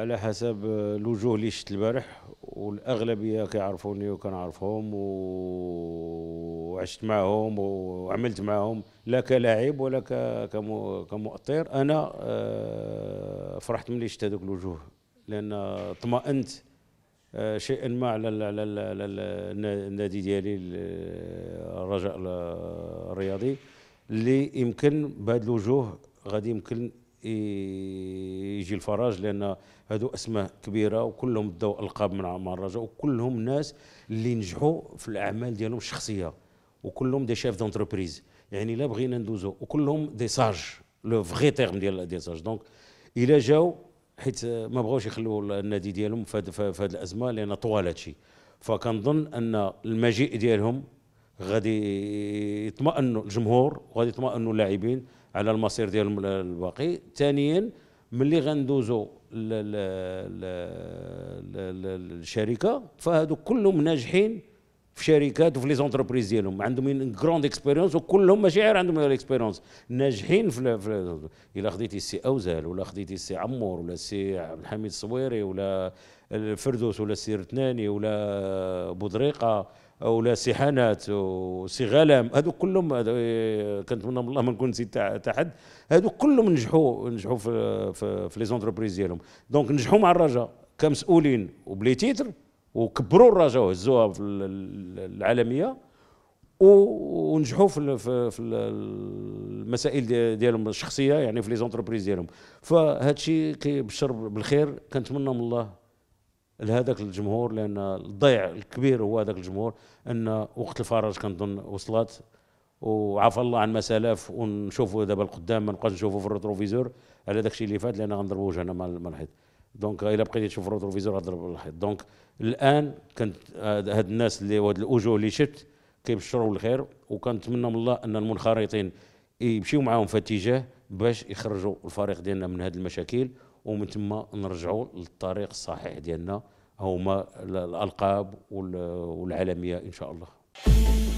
على حسب الوجوه اللي شفت البارح والاغلبيه كيعرفوني وكنعرفهم وعشت معهم وعملت معهم لا كلاعب ولا كمؤطر انا آه، فرحت ملي شفت هذوك الوجوه لان طمأنت آه، شيئا ما على النادي ديالي الرجاء الرياضي اللي يمكن بهذه الوجوه غادي يمكن يجي الفراج لان هذو اسماء كبيره وكلهم داو القاب من مع الرجاء وكلهم ناس اللي نجحوا في الاعمال ديالهم الشخصيه وكلهم دي شيف دونتربريز يعني لا بغينا ندوزو وكلهم دي ساج لو فغي تيرم ديال دي ساج دونك الا جاو حيت ما بغاوش يخلوا النادي ديالهم في هذه الازمه لان طوال هادشي فكنظن ان المجيء ديالهم غادي يطمئنوا الجمهور وغادي يطمئنوا اللاعبين على المصير ديالهم الباقي ثانيا ملي غندوزو للشركه فهادو كلهم ناجحين في شركات وفي لي زونتربريز ديالهم عندهم كروند اكسبيريونس وكلهم ماشي غير عندهم اكسبيريونس ناجحين في, الا خديتي السي اوزال ولا خديتي السي عمور ولا السي عبد الحميد الصويري ولا الفردوس ولا السي رتناني ولا بودريقه ولا سي حانات وسي غلام هذوك كلهم كنتمنى من الله ما نكون نسيت تاع حد هذوك كلهم نجحوا نجحوا في في, في لي زونتربريز ديالهم دونك نجحوا مع الرجاء كمسؤولين وبلي تيتر وكبروا الرجاء وهزوها في العالميه ونجحوا في في المسائل ديالهم الشخصيه يعني في لي زونتربريز ديالهم فهذا الشيء كيبشر بالخير كنتمنى من الله لهذاك الجمهور لان الضيع الكبير هو هذاك الجمهور ان وقت الفرج كنظن وصلت وعفى الله عن ما سلف ونشوفوا دابا القدام ما نبقاش نشوفوا في الروتروفيزور على داك الشيء اللي فات لان غنضربوا وجهنا مع الحيط دونك الا بقيتي تشوف الروتروفيزور هضرب بالحيط دونك الان كانت آه، هاد الناس اللي وهاد الوجوه اللي شفت كيبشروا بالخير وكنتمنى من الله ان المنخرطين يمشيو معاهم في اتجاه باش يخرجوا الفريق ديالنا من هاد المشاكل ومن ثم نرجعوا للطريق الصحيح ديالنا هما الالقاب والعالميه ان شاء الله